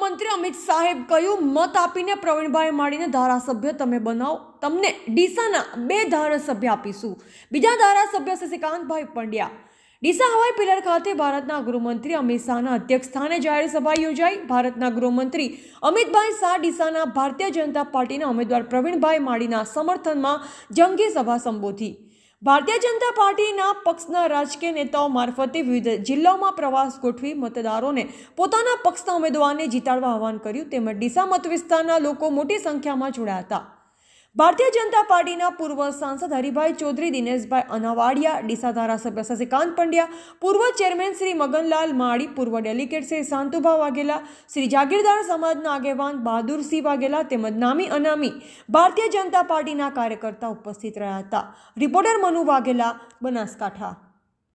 ગૃહમંત્રી અમિત સાહેબ કહ્યું મત આપીને પ્રવીણભાઈ માળીને ધારાસભ્ય તમે બનાવો તમને ડીસાના બે ધારાસભ્ય આપીશું બીજા ધારાસભ્ય શશિકાંતભાઈ પંડ્યા ડીસા હવાઈ પિલર ખાતે ભારતના ગૃહમંત્રી અમિત શાહના અધ્યક્ષસ્થાને જાહેર સભા યોજાઈ ભારતના ગૃહમંત્રી અમિતભાઈ શાહ ડીસાના ભારતીય જનતા પાર્ટીના ઉમેદવાર પ્રવીણભાઈ માળીના સમર્થનમાં જંગી સભા સંબોધી ભારતીય જનતા પાર્ટીના પક્ષના રાજકીય નેતાઓ મારફતે વિવિધ જિલ્લાઓમાં પ્રવાસ ગોઠવી મતદારોને પોતાના પક્ષના ઉમેદવારને જીતાડવા આહવાન કર્યું તેમજ ડીસા મત વિસ્તારના લોકો મોટી સંખ્યામાં જોડાયા હતા ભારતીય જનતા પાર્ટીના પૂર્વ સાંસદ હરિભાઈ ચૌધરી દિનેશભાઈ અનાવાડિયા ડીસા ધારાસભ્ય શશિકાંત પંડ્યા પૂર્વ ચેરમેન શ્રી મગનલાલ માળી પૂર્વ ડેલિગેટ શ્રી શાંતુભા વાઘેલા શ્રી જાગીરદાર સમાજના આગેવાન બહાદુરસિંહ વાઘેલા તેમજ નામી અનામી ભારતીય જનતા પાર્ટીના કાર્યકર્તા ઉપસ્થિત રહ્યા હતા રિપોર્ટર મનુ વાઘેલા બનાસકાંઠા